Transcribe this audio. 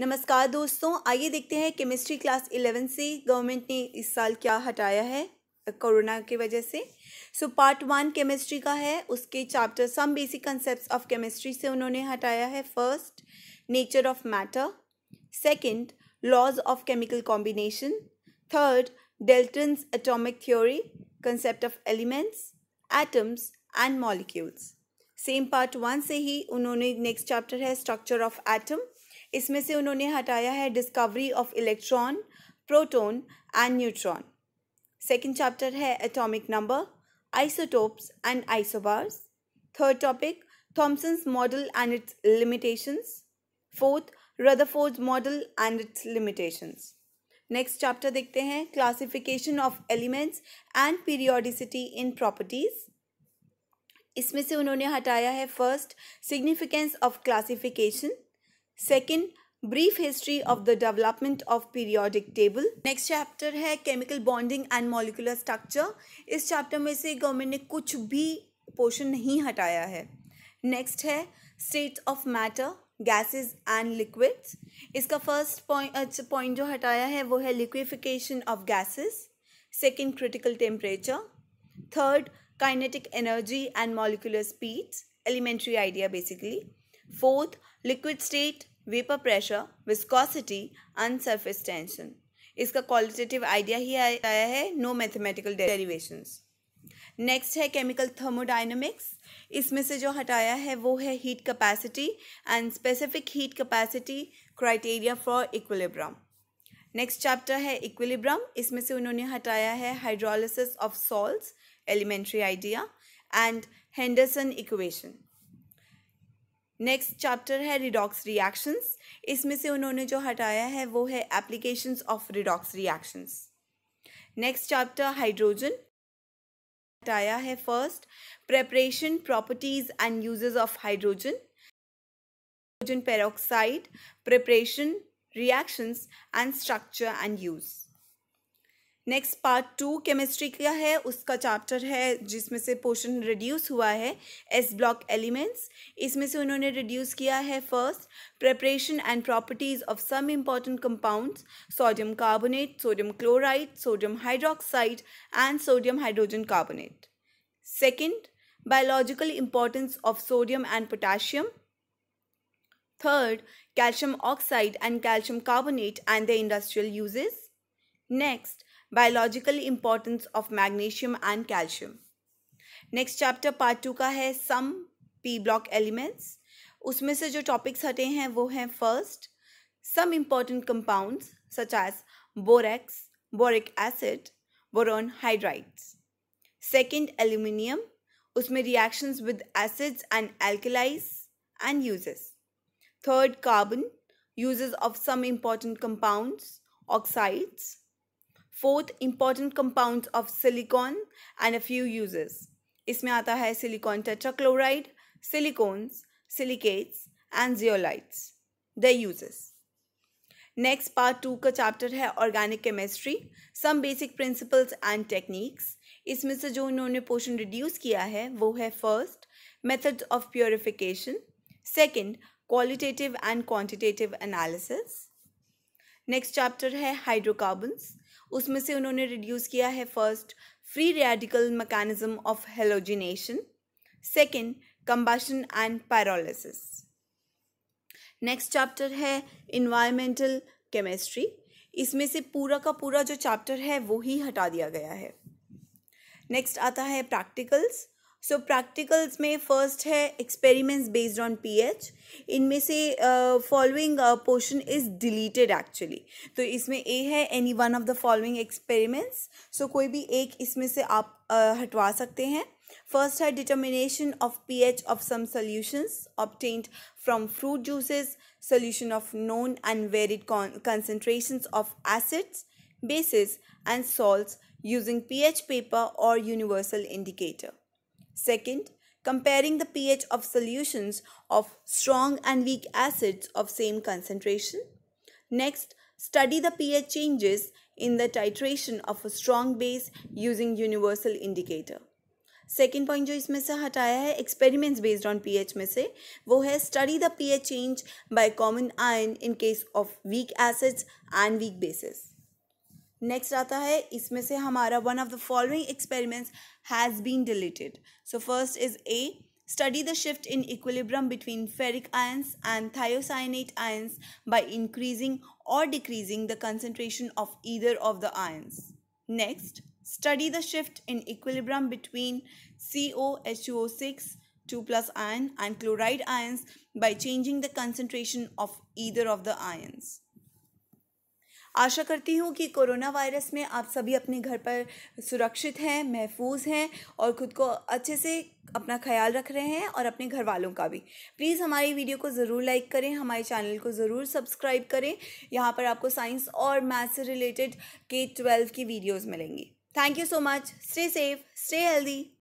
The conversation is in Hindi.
नमस्कार दोस्तों आइए देखते हैं केमिस्ट्री क्लास इलेवन से गवर्नमेंट ने इस साल क्या हटाया है कोरोना की वजह से सो पार्ट वन केमिस्ट्री का है उसके chapter some basic concept of chemistry से उन्होंने हटाया है first nature of matter second laws of chemical combination third Dalton's atomic theory concept of elements atoms and molecules same part one से ही उन्होंने नेक्स्ट चैप्टर है स्ट्रक्चर ऑफ एटम इसमें से उन्होंने हटाया है discovery of electron proton and neutron second chapter है atomic number isotopes and isobars third topic Thomson's model and its limitations fourth Rutherford model and its limitations next chapter देखते हैं classification of elements and periodicity in properties इसमें से उन्होंने हटाया है first significance of classification second brief history of the development of periodic table next chapter है chemical bonding and molecular structure इस चैप्टर में से गवर्नमेंट ने कुछ भी पोर्शन नहीं हटाया है नेक्स्ट है state of matter gases and liquids इसका फर्स्ट पॉइंट पॉइंट जो हटाया है वो है liquefaction of gases second critical temperature third kinetic energy and molecular speed elementary idea basically fourth liquid state vapour pressure viscosity and surface tension इसका क्वालिटेटिव आइडिया ही आया है नो मैथमेटिकल डेरिवेशंस नेक्स्ट है केमिकल थर्मोडाइनमिक्स इसमें से जो हटाया है वो है heat capacity and specific heat capacity criteria for equilibrium next chapter है इक्विलिब्रम इसमें से उन्होंने हटाया है hydrolysis of salts elementary idea and Henderson equation next chapter है रिडॉक्स रिएक्शंस इसमें से उन्होंने जो हटाया है वो है applications of redox reactions next chapter hydrogen हटाया है first preparation properties and uses of hydrogen hydrogen peroxide preparation reactions and structure and use next part two chemistry का है उसका चैप्टर है जिसमें से पोर्शन रिड्यूस हुआ है एस ब्लॉक एलिमेंट्स इसमें से उन्होंने रिड्यूस किया है first preparation and properties of some important compounds sodium carbonate sodium chloride sodium hydroxide and sodium hydrogen carbonate second biological importance of sodium and potassium third calcium oxide and calcium carbonate and the industrial uses next biological importance of magnesium and calcium next chapter part two का है सम पी ब्लॉक एलिमेंट्स उसमें से जो टॉपिक्स हटे हैं वो हैं first some important compounds such as borax boric acid boron hydrides second aluminium उसमें reactions with acids and alkalis and uses third carbon uses of some important compounds oxides fourth important compound of silicon and a few uses इसमें आता है silicon tetrachloride silicones silicates and zeolites the uses next part two का चैप्टर है organic chemistry some basic principles and techniques इसमें से जो इन्होंने पोर्शन रिड्यूस किया है वो है first methods of purification second qualitative and quantitative analysis next chapter है हाइड्रोकार्बन्स उसमें से उन्होंने रिड्यूस किया है first free radical mechanism of halogenation second combustion and pyrolysis next chapter है इन्वायरमेंटल केमिस्ट्री इसमें से पूरा का पूरा जो चैप्टर है वो ही हटा दिया गया है नेक्स्ट आता है प्रैक्टिकल्स सो so, प्रैक्टिकल्स में फर्स्ट है एक्सपेरिमेंट्स बेस्ड ऑन पीएच इनमें से following portion is deleted actually तो इसमें ए है any one of the following experiments so कोई भी एक इसमें से आप uh, हटवा सकते हैं फर्स्ट है determination of pH of some solutions obtained from fruit juices solution of known varied concentration of acids bases and salt using p paper और universal indicator Second, comparing the pH of solutions of strong and weak acids of same concentration. Next, study the pH changes in the titration of a strong base using universal indicator. Second point, जो इसमें से हटाया है एक्सपेरिमेंट्स बेस्ड ऑन पीएच में से वो है study the pH change by common ion in case of weak acids Next, आता है इसमें से हमारा one of the following experiments has been deleted so first is a study the shift in equilibrium between ferric ions and thiocyanate ions by increasing or decreasing the concentration of either of the ions. Next, study the shift in equilibrium between COHO6 2 plus ion and chloride ions by changing the concentration of either of the ions. आशा करती हूँ कि कोरोना वायरस में आप सभी अपने घर पर सुरक्षित हैं महफूज हैं और ख़ुद को अच्छे से अपना ख्याल रख रहे हैं और अपने घर वालों का भी प्लीज़ हमारी वीडियो को ज़रूर लाइक करें हमारे चैनल को ज़रूर सब्सक्राइब करें यहाँ पर आपको साइंस और मैथ से रिलेटेड के ट्वेल्व की वीडियोज़ मिलेंगी thank you so much stay safe stay healthy